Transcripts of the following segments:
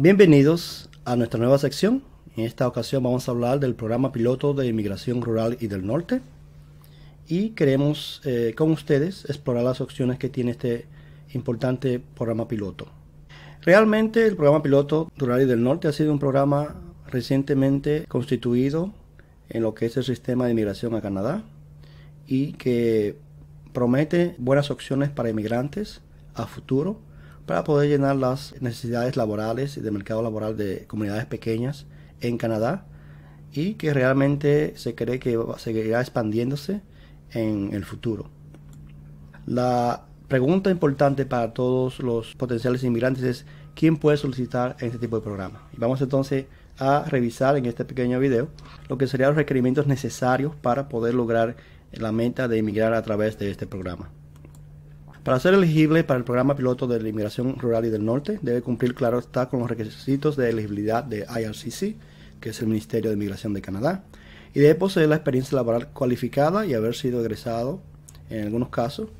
Bienvenidos a nuestra nueva sección. En esta ocasión vamos a hablar del programa piloto de inmigración rural y del norte. Y queremos eh, con ustedes explorar las opciones que tiene este importante programa piloto. Realmente el programa piloto rural y del norte ha sido un programa recientemente constituido en lo que es el sistema de inmigración a Canadá y que promete buenas opciones para inmigrantes a futuro para poder llenar las necesidades laborales y de mercado laboral de comunidades pequeñas en Canadá y que realmente se cree que seguirá expandiéndose en el futuro. La pregunta importante para todos los potenciales inmigrantes es quién puede solicitar este tipo de programa. Y vamos entonces a revisar en este pequeño video lo que serían los requerimientos necesarios para poder lograr la meta de emigrar a través de este programa. Para ser elegible para el programa piloto de la inmigración rural y del norte, debe cumplir, claro está, con los requisitos de elegibilidad de IRCC, que es el Ministerio de Inmigración de Canadá, y debe poseer la experiencia laboral cualificada y haber sido egresado, en algunos casos,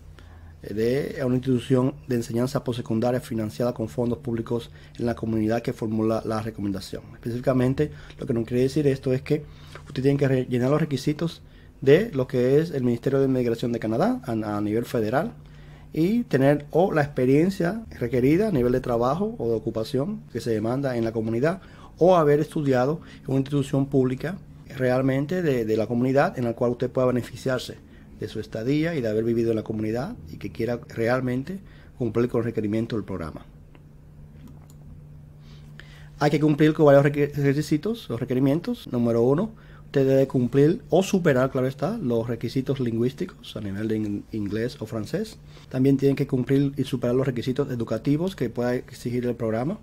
eh, de una institución de enseñanza postsecundaria financiada con fondos públicos en la comunidad que formula la recomendación. Específicamente, lo que nos quiere decir esto es que usted tiene que llenar los requisitos de lo que es el Ministerio de Inmigración de Canadá a nivel federal y tener o la experiencia requerida a nivel de trabajo o de ocupación que se demanda en la comunidad o haber estudiado en una institución pública realmente de, la comunidad en la cual usted pueda beneficiarse de su estadía y de haber vivido en la comunidad y que quiera realmente cumplir con los requerimiento del programa. Hay que cumplir con varios requisitos, los requerimientos. Número uno, usted debe cumplir o superar, claro está, los requisitos lingüísticos a nivel de inglés o francés. También tienen que cumplir y superar los requisitos educativos que pueda exigir el programa.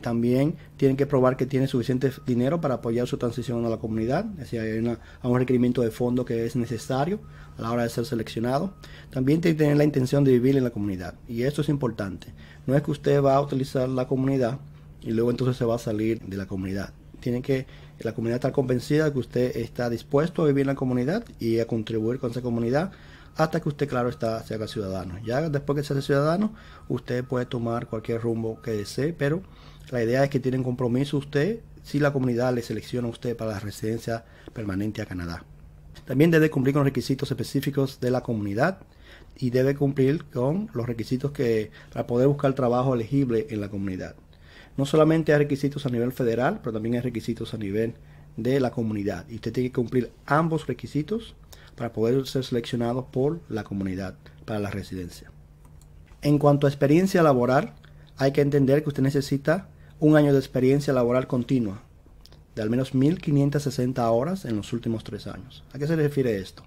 También tienen que probar que tiene suficiente dinero para apoyar su transición a la comunidad, es decir, hay, un requerimiento de fondo que es necesario a la hora de ser seleccionado. También tiene que tener la intención de vivir en la comunidad, y esto es importante. No es que usted va a utilizar la comunidad y luego entonces se va a salir de la comunidad. Tiene que la comunidad está convencida de que usted está dispuesto a vivir en la comunidad y a contribuir con esa comunidad hasta que usted, claro, está, se haga ciudadano. Ya después que ser ciudadano, usted puede tomar cualquier rumbo que desee, pero la idea es que tiene un compromiso usted si la comunidad le selecciona a usted para la residencia permanente a Canadá. También debe cumplir con los requisitos específicos de la comunidad y debe cumplir con los requisitos que para poder buscar trabajo elegible en la comunidad. No solamente hay requisitos a nivel federal, pero también hay requisitos a nivel de la comunidad. Y usted tiene que cumplir ambos requisitos para poder ser seleccionado por la comunidad para la residencia. En cuanto a experiencia laboral, hay que entender que usted necesita un año de experiencia laboral continua, de al menos 1560 horas en los últimos tres años. ¿A qué se refiere esto?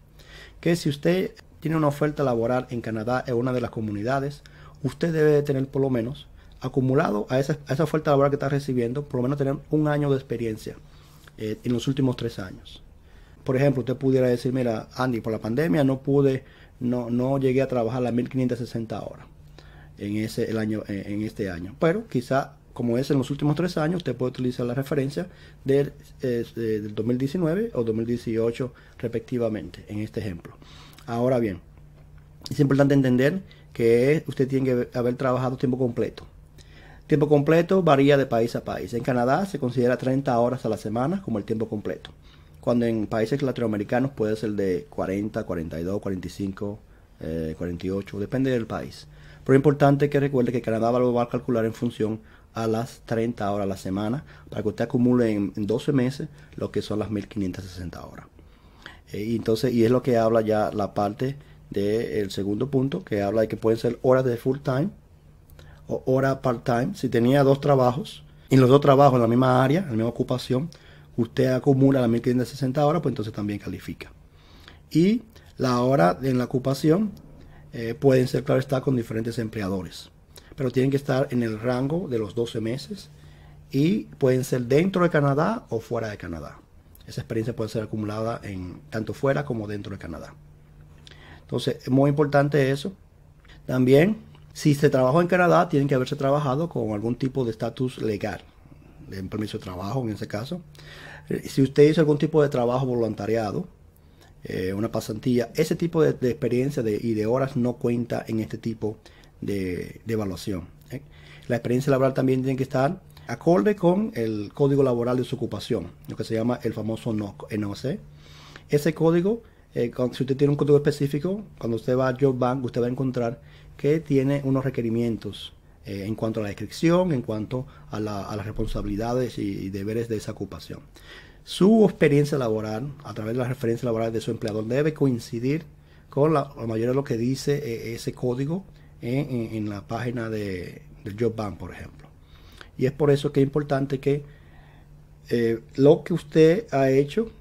Que si usted tiene una oferta laboral en Canadá en una de las comunidades, usted debe de tener por lo menos acumulado a esa, a esa oferta laboral que está recibiendo, por lo menos tener un año de experiencia eh, en los últimos tres años. Por ejemplo, usted pudiera decir, mira, Andy, por la pandemia no pude, no, no llegué a trabajar las 1560 horas en, ese, el año, eh, en este año. Pero quizá, como es en los últimos tres años, usted puede utilizar la referencia del, del 2019 o 2018 respectivamente, en este ejemplo. Ahora bien, es importante entender que usted tiene que haber trabajado tiempo completo Tiempo completo varía de país a país. En Canadá se considera 30 horas a la semana como el tiempo completo, cuando en países latinoamericanos puede ser de 40, 42, 45, 48, depende del país. Pero es importante que recuerde que Canadá lo va a calcular en función a las 30 horas a la semana para que usted acumule en, 12 meses lo que son las 1560 horas. Eh, y, entonces, y es lo que habla ya la parte del segundo punto, que habla de que pueden ser horas de full time hora part-time, si tenía dos trabajos, y los dos trabajos en la misma área, en la misma ocupación, usted acumula las 1560 horas, pues entonces también califica. Y la hora en la ocupación eh, pueden ser, claro está, con diferentes empleadores, pero tienen que estar en el rango de los 12 meses y pueden ser dentro de Canadá o fuera de Canadá. Esa experiencia puede ser acumulada en tanto fuera como dentro de Canadá. Entonces, es muy importante eso. También si se trabajó en Canadá, tienen que haberse trabajado con algún tipo de estatus legal, de un permiso de trabajo en ese caso. Eh, si usted hizo algún tipo de trabajo voluntariado, eh, una pasantía, ese tipo de, experiencia y de horas no cuenta en este tipo de, evaluación. ¿eh? La experiencia laboral también tiene que estar acorde con el código laboral de su ocupación, lo que se llama el famoso NOC. Ese código, si usted tiene un código específico, cuando usted va a Job Bank, usted va a encontrar que tiene unos requerimientos eh, en cuanto a la descripción, en cuanto a, las responsabilidades y, deberes de esa ocupación. Su experiencia laboral, a través de las referencias laborales de su empleador, debe coincidir con la, mayor mayoría de lo que dice eh, ese código en, la página de, del Job Bank, por ejemplo. Y es por eso que es importante que eh, lo que usted ha hecho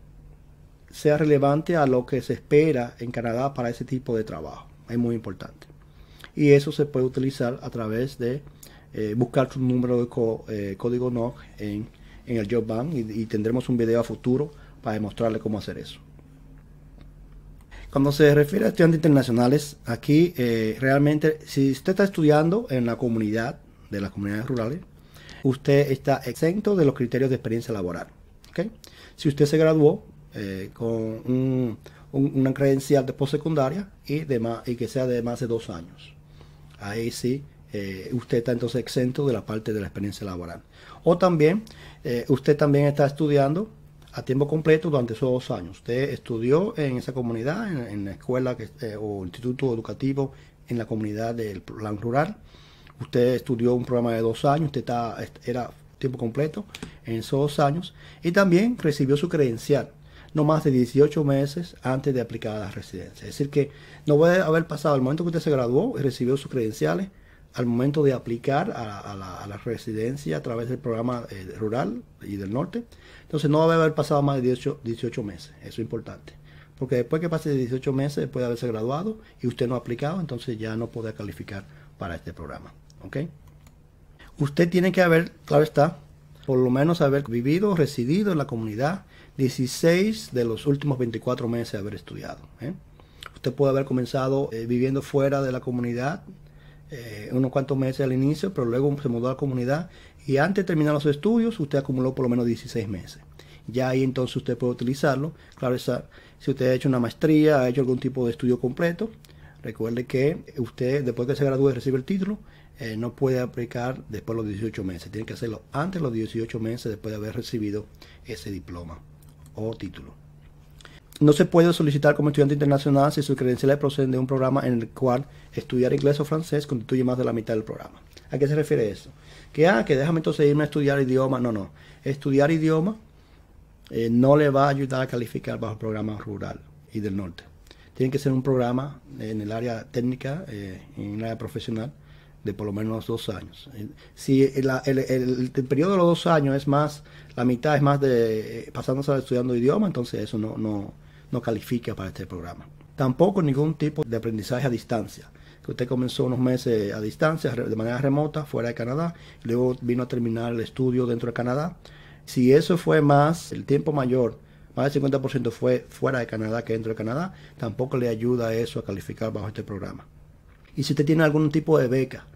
sea relevante a lo que se espera en Canadá para ese tipo de trabajo. Es muy importante y eso se puede utilizar a través de eh, buscar su número de eh, código NOC en, el job bank y, tendremos un video a futuro para demostrarle cómo hacer eso. Cuando se refiere a estudiantes internacionales, aquí eh, realmente si usted está estudiando en la comunidad de las comunidades rurales, usted está exento de los criterios de experiencia laboral. ¿okay? Si usted se graduó con una credencial de postsecundaria y, y que sea de más de dos años ahí sí, eh, usted está entonces exento de la parte de la experiencia laboral. O también, eh, usted también está estudiando a tiempo completo durante esos dos años. Usted estudió en esa comunidad, en, la escuela eh, o instituto educativo en la comunidad del plan rural. Usted estudió un programa de dos años, usted está, era tiempo completo en esos dos años y también recibió su credencial no más de 18 meses antes de aplicar a la residencia. Es decir, que no puede haber pasado al momento que usted se graduó y recibió sus credenciales, al momento de aplicar a, la, residencia a través del programa eh, rural y del norte. Entonces no va a haber pasado más de 18, 18 meses, eso es importante. Porque después que pase de 18 meses, después de haberse graduado y usted no ha aplicado, entonces ya no podrá calificar para este programa. ¿Ok? Usted tiene que haber, claro está, por lo menos haber vivido, residido en la comunidad 16 de los últimos 24 meses de haber estudiado. ¿eh? Usted puede haber comenzado eh, viviendo fuera de la comunidad eh, unos cuantos meses al inicio, pero luego se mudó a la comunidad y antes de terminar los estudios usted acumuló por lo menos 16 meses. Ya ahí entonces usted puede utilizarlo. Claro, si usted ha hecho una maestría, ha hecho algún tipo de estudio completo, recuerde que usted después que se gradúe recibe el título eh, no puede aplicar después de los 18 meses. Tiene que hacerlo antes de los 18 meses después de haber recibido ese diploma o título. No se puede solicitar como estudiante internacional si sus credenciales proceden de un programa en el cual estudiar inglés o francés constituye más de la mitad del programa. ¿A qué se refiere eso? Que, ah, que déjame entonces irme a estudiar idioma. No, no. Estudiar idioma eh, no le va a ayudar a calificar bajo el programa rural y del norte. Tiene que ser un programa en el área técnica, eh, en el área profesional, de por lo menos dos años. Eh, si el, periodo de los dos años es más, la mitad es más de eh, pasándose estudiando idioma, entonces eso no, no, califica para este programa. Tampoco ningún tipo de aprendizaje a distancia, que usted comenzó unos meses a distancia, de manera remota, fuera de Canadá, luego vino a terminar el estudio dentro de Canadá. Si eso fue más, el tiempo mayor, más del 50% fue fuera de Canadá que dentro de Canadá, tampoco le ayuda eso a calificar bajo este programa. Y si usted tiene algún tipo de beca,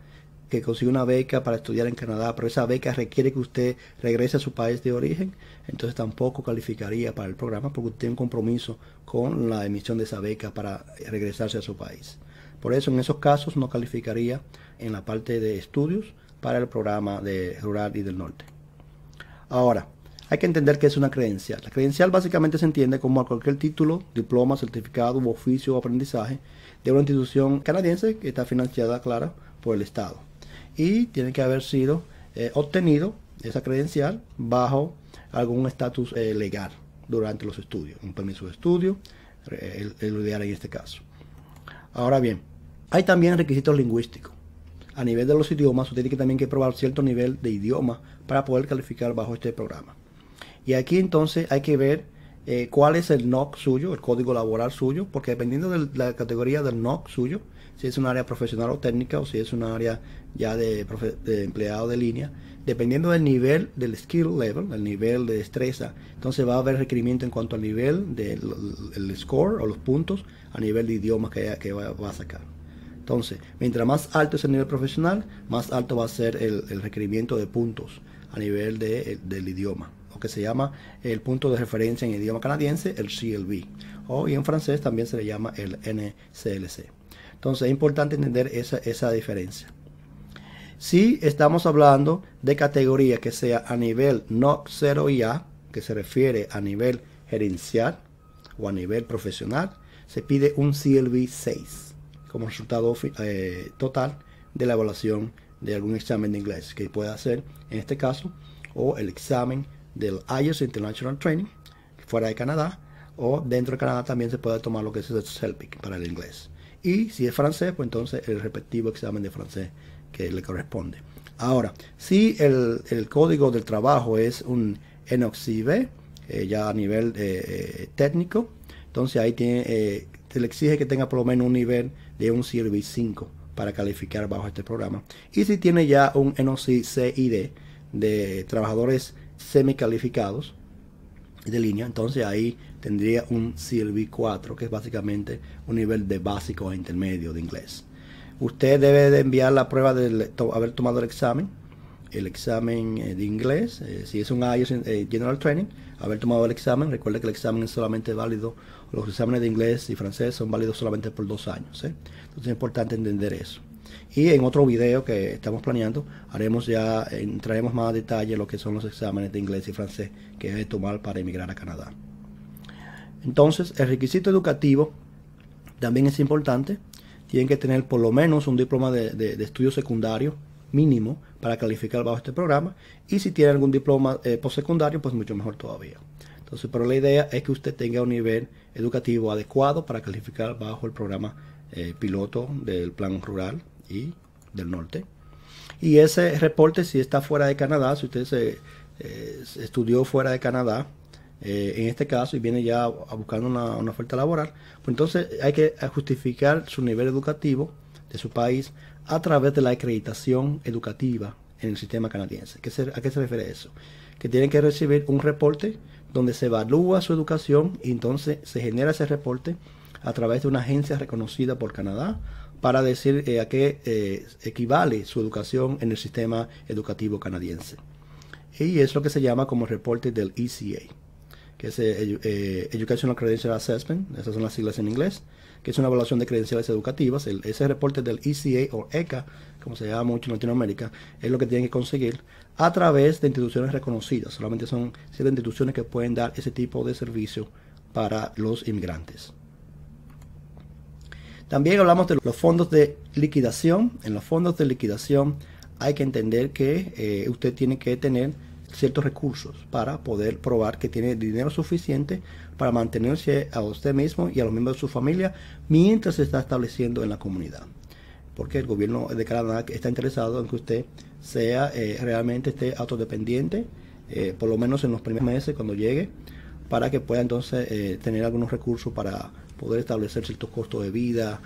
que consigue una beca para estudiar en Canadá, pero esa beca requiere que usted regrese a su país de origen, entonces tampoco calificaría para el programa porque usted tiene un compromiso con la emisión de esa beca para regresarse a su país. Por eso en esos casos no calificaría en la parte de estudios para el programa de rural y del norte. Ahora, hay que entender qué es una credencial. La credencial básicamente se entiende como a cualquier título, diploma, certificado, oficio o aprendizaje de una institución canadiense que está financiada, claro, por el Estado y tiene que haber sido eh, obtenido esa credencial bajo algún estatus eh, legal durante los estudios, un permiso de estudio, el, ideal en este caso. Ahora bien, hay también requisitos lingüísticos. A nivel de los idiomas, usted tiene que también que probar cierto nivel de idioma para poder calificar bajo este programa. Y aquí entonces hay que ver eh, cuál es el NOC suyo, el código laboral suyo, porque dependiendo de la categoría del NOC suyo, si es un área profesional o técnica o si es un área ya de, empleado de línea, dependiendo del nivel del skill level, el nivel de destreza, entonces va a haber requerimiento en cuanto al nivel del score o los puntos, a nivel de idioma que, va, a sacar. Entonces, mientras más alto es el nivel profesional, más alto va a ser el, requerimiento de puntos a nivel del idioma lo que se llama el punto de referencia en idioma canadiense, el CLB, o en francés también se le llama el NCLC. Entonces es importante entender esa, diferencia. Si estamos hablando de categoría que sea a nivel no 0 y A, que se refiere a nivel gerencial o a nivel profesional, se pide un CLB 6 como resultado eh, total de la evaluación de algún examen de inglés que pueda hacer en este caso o el examen del IELTS International Training fuera de Canadá o dentro de Canadá también se puede tomar lo que es el CELPIC para el inglés y si es francés, pues entonces el respectivo examen de francés que le corresponde. Ahora, si el, código del trabajo es un NOXIV, eh, ya a nivel eh, eh, técnico, entonces ahí tiene, se le exige que tenga por lo menos un nivel de un CIRBI 5 para calificar bajo este programa. Y si tiene ya un NOCID de trabajadores semicalificados de línea, entonces ahí tendría un CLB 4, que es básicamente un nivel de básico e intermedio de inglés. Usted debe de enviar la prueba de haber tomado el examen, el examen eh, de inglés, eh, si es un IELTS eh, General Training, haber tomado el examen. Recuerde que el examen es solamente válido, los exámenes de inglés y francés son válidos solamente por dos años. Entonces es importante entender eso. Y en otro video que estamos planeando, haremos ya, entraremos más a detalle lo que son los exámenes de inglés y francés que debe tomar para emigrar a Canadá. Entonces, el requisito educativo también es importante. Tienen que tener por lo menos un diploma de, estudio secundario mínimo para calificar bajo este programa. Y si tiene algún diploma eh, postsecundario, pues mucho mejor todavía. Entonces, pero la idea es que usted tenga un nivel educativo adecuado para calificar bajo el programa eh, piloto del Plan Rural y del Norte. Y ese reporte, si está fuera de Canadá, si usted se, eh, estudió fuera de Canadá, eh, en este caso y viene ya a buscando una, oferta laboral, pues entonces hay que justificar su nivel educativo de su país a través de la acreditación educativa en el sistema canadiense. ¿A qué se refiere eso? Que tienen que recibir un reporte donde se evalúa su educación y entonces se genera ese reporte a través de una agencia reconocida por Canadá para decir eh, a qué eh, equivale su educación en el sistema educativo canadiense. Y es lo que se llama como reporte del ECA que es eh, eh, Educational Credential Assessment, esas son las siglas en inglés, que es una evaluación de credenciales educativas. ese reporte del ECA o ECA, como se llama mucho en Latinoamérica, es lo que tienen que conseguir a través de instituciones reconocidas. Solamente son ciertas instituciones que pueden dar ese tipo de servicio para los inmigrantes. También hablamos de los fondos de liquidación. En los fondos de liquidación hay que entender que eh, usted tiene que tener ciertos recursos para poder probar que tiene dinero suficiente para mantenerse a usted mismo y a los miembros de su familia mientras se está estableciendo en la comunidad. Porque el gobierno de Canadá está interesado en que usted sea eh, realmente esté autodependiente, eh, por lo menos en los primeros meses cuando llegue, para que pueda entonces eh, tener algunos recursos para poder establecer ciertos costos de vida,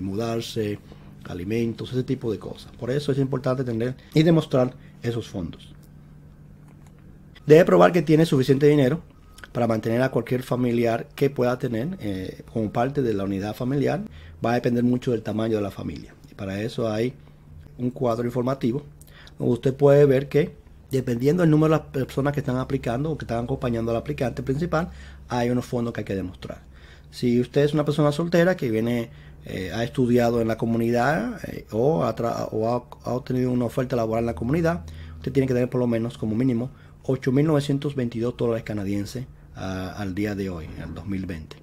mudarse, alimentos, ese tipo de cosas. Por eso es importante tener y demostrar esos fondos. Debe probar que tiene suficiente dinero para mantener a cualquier familiar que pueda tener eh, como parte de la unidad familiar. Va a depender mucho del tamaño de la familia. Y para eso hay un cuadro informativo donde usted puede ver que dependiendo del número de las personas que están aplicando o que están acompañando al aplicante principal, hay unos fondos que hay que demostrar. Si usted es una persona soltera que viene, eh, ha estudiado en la comunidad eh, o, ha, ha obtenido una oferta laboral en la comunidad, usted tiene que tener por lo menos como mínimo 8.922 dólares canadienses ah, al día de hoy, el 2020.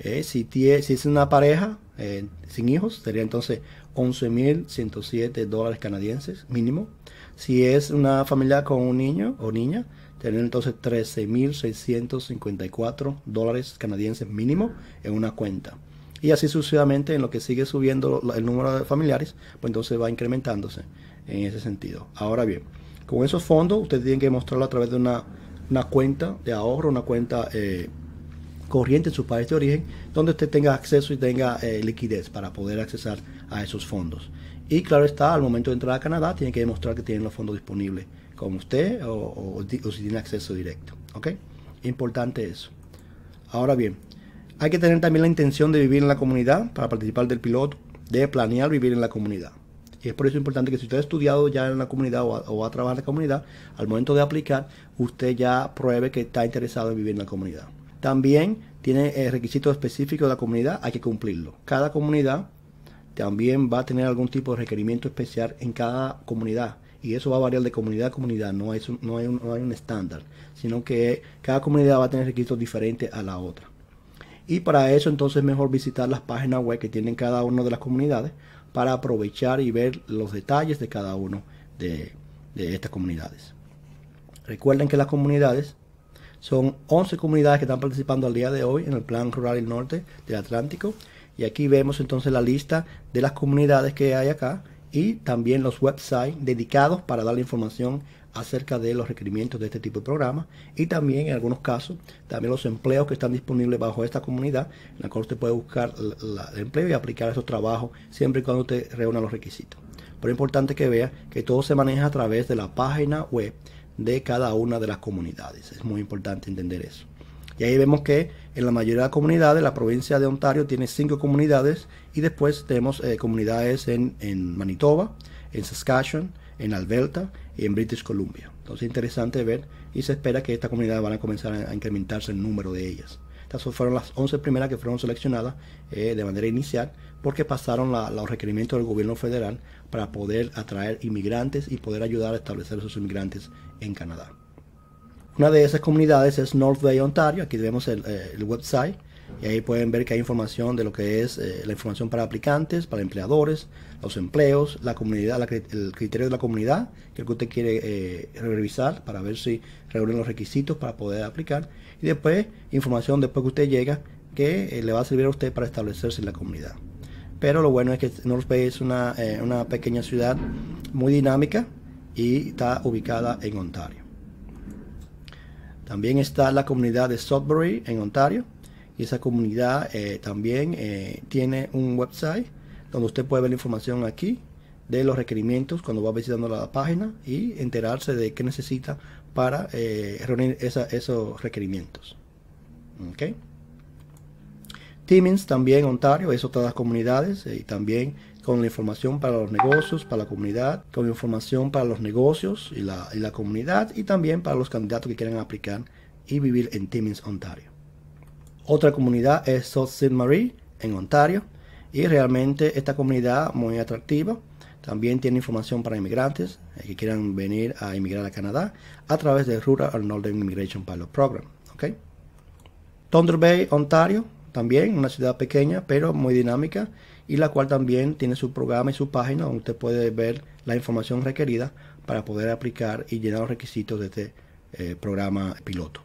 Eh, si, si es una pareja eh, sin hijos, sería entonces 11.107 dólares canadienses mínimo. Si es una familia con un niño o niña, tener entonces 13.654 dólares canadienses mínimo en una cuenta. Y así sucesivamente, en lo que sigue subiendo el número de familiares, pues entonces va incrementándose en ese sentido. Ahora bien, con esos fondos usted tiene que mostrarlo a través de una, cuenta de ahorro, una cuenta eh, corriente en su país de origen, donde usted tenga acceso y tenga eh, liquidez para poder accesar a esos fondos. Y claro está, al momento de entrar a Canadá, tiene que demostrar que tiene los fondos disponibles con usted o, o si tiene acceso directo. ¿Ok? Importante eso. Ahora bien, hay que tener también la intención de vivir en la comunidad para participar del piloto, de planear vivir en la comunidad. Y es por eso importante que si usted ha estudiado ya en la comunidad o, va a trabajar en la comunidad, al momento de aplicar, usted ya pruebe que está interesado en vivir en la comunidad. También tiene eh, requisitos específicos de la comunidad, hay que cumplirlo. Cada comunidad también va a tener algún tipo de requerimiento especial en cada comunidad. Y eso va a variar de comunidad a comunidad, no, no, hay un, no hay un estándar, sino que cada comunidad va a tener requisitos diferentes a la otra. Y para eso entonces es mejor visitar las páginas web que tienen cada una de las comunidades para aprovechar y ver los detalles de cada uno de, estas comunidades. Recuerden que las comunidades son 11 comunidades que están participando al día de hoy en el Plan Rural del Norte del Atlántico. Y aquí vemos entonces la lista de las comunidades que hay acá y también los websites dedicados para dar la información acerca de los requerimientos de este tipo de programa y también en algunos casos también los empleos que están disponibles bajo esta comunidad en la cual usted puede buscar el empleo y aplicar esos trabajos siempre y cuando usted reúna los requisitos pero es importante que vea que todo se maneja a través de la página web de cada una de las comunidades es muy importante entender eso y ahí vemos que en la mayoría de las comunidades, la provincia de Ontario tiene cinco comunidades y después tenemos eh, comunidades en, en Manitoba, en Saskatchewan, en Alberta, en British Columbia. Entonces es interesante ver y se espera que estas comunidades van a comenzar a incrementarse el número de ellas. Estas fueron las 11 primeras que fueron seleccionadas eh, de manera inicial porque pasaron los requerimientos del gobierno federal para poder atraer inmigrantes y poder ayudar a establecer a esos inmigrantes en Canadá. Una de esas comunidades es North Bay, Ontario. Aquí vemos el eh, website y ahí pueden ver que hay información de lo que es eh, la información para aplicantes, para empleadores, los empleos, la comunidad, el criterio de la comunidad, que usted quiere eh, revisar para ver si reúnen los requisitos para poder aplicar. Y después, información después que usted llega que eh, le va a servir a usted para establecerse en la comunidad. Pero lo bueno es que North Bay es una, una pequeña ciudad muy dinámica y está ubicada en Ontario. También está la comunidad de Sudbury en Ontario, y esa comunidad eh, también eh, tiene un website donde usted puede ver la información aquí de los requerimientos cuando va visitando la página y enterarse de qué necesita para eh, reunir esos requerimientos. ¿Okay? Timmins también Ontario es otra de las comunidades y también con la información para los negocios, para la comunidad, con información para los negocios y la, y la comunidad y también para los candidatos que quieran aplicar y vivir en Timmins, Ontario. Otra comunidad es South saint Marie en Ontario y realmente esta comunidad muy atractiva. También tiene información para inmigrantes eh, que quieran venir a inmigrar a Canadá a través del Rural and Northern Immigration Pilot Program. ¿okay? Thunder Bay, Ontario, también una ciudad pequeña pero muy dinámica y la cual también tiene su programa y su página donde usted puede ver la información requerida para poder aplicar y llenar los requisitos de este eh, programa piloto.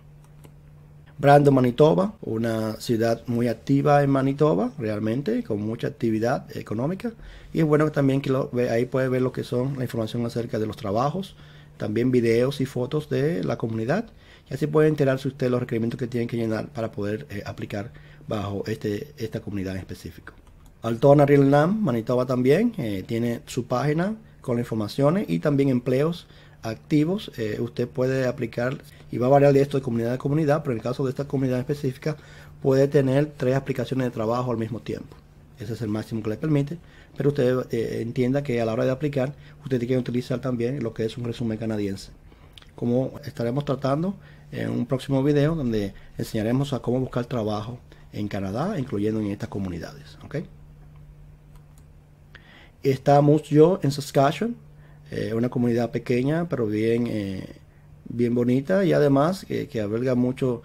Brando, Manitoba, una ciudad muy activa en Manitoba, realmente, con mucha actividad económica. Y es bueno también que ahí puede ver lo que son la información acerca de los trabajos, también videos y fotos de la comunidad. Y así puede enterarse usted de los requerimientos que tienen que llenar para poder eh, aplicar bajo este, esta comunidad en específico. Altona Real Manitoba también, eh, tiene su página con las informaciones y también empleos activos, eh, usted puede aplicar, y va a variar de esto de comunidad a comunidad, pero en el caso de esta comunidad específica, puede tener tres aplicaciones de trabajo al mismo tiempo. Ese es el máximo que le permite, pero usted eh, entienda que a la hora de aplicar, usted tiene que utilizar también lo que es un resumen canadiense. Como estaremos tratando en un próximo video, donde enseñaremos a cómo buscar trabajo en Canadá, incluyendo en estas comunidades. ¿okay? Estamos yo en Saskatchewan, eh, una comunidad pequeña, pero bien, eh, bien bonita y además eh, que alberga mucho,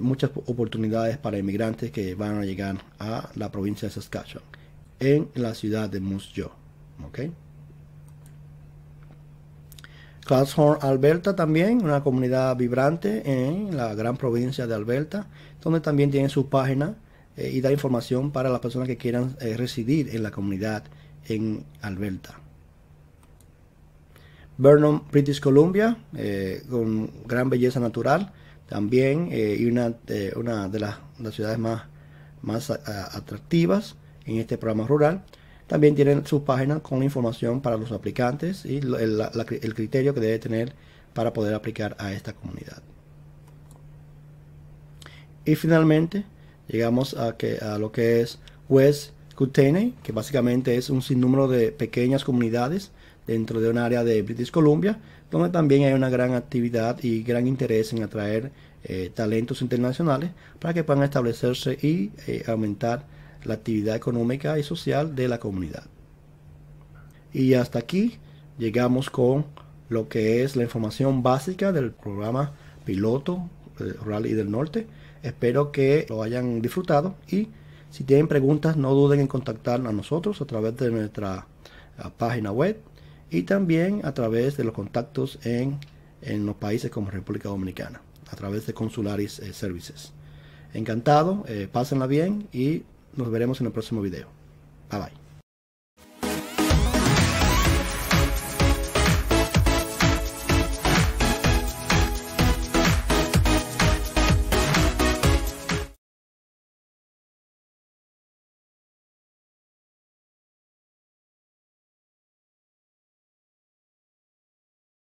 muchas oportunidades para inmigrantes que van a llegar a la provincia de Saskatchewan, en la ciudad de Moose Jaw. ¿okay? Alberta también, una comunidad vibrante en la gran provincia de Alberta, donde también tiene su página y da información para las personas que quieran residir en la comunidad en Alberta. Burnham, British Columbia, eh, con gran belleza natural también eh, y una, eh, de las, ciudades más, más atractivas en este programa rural. También tienen su página con información para los aplicantes y el, criterio que debe tener para poder aplicar a esta comunidad. Y finalmente llegamos a, que, a lo que es West Kootenay, que básicamente es un sinnúmero de pequeñas comunidades dentro de un área de British Columbia, donde también hay una gran actividad y gran interés en atraer eh, talentos internacionales para que puedan establecerse y eh, aumentar la actividad económica y social de la comunidad. Y hasta aquí llegamos con lo que es la información básica del programa piloto Rural eh, Rally del Norte. Espero que lo hayan disfrutado y si tienen preguntas no duden en contactar a nosotros a través de nuestra ah, página web y también a través de los contactos en, los países como República Dominicana, a través de Consularis eh, Services. Encantado, eh, pásenla bien y nos veremos en el próximo video. Bye bye.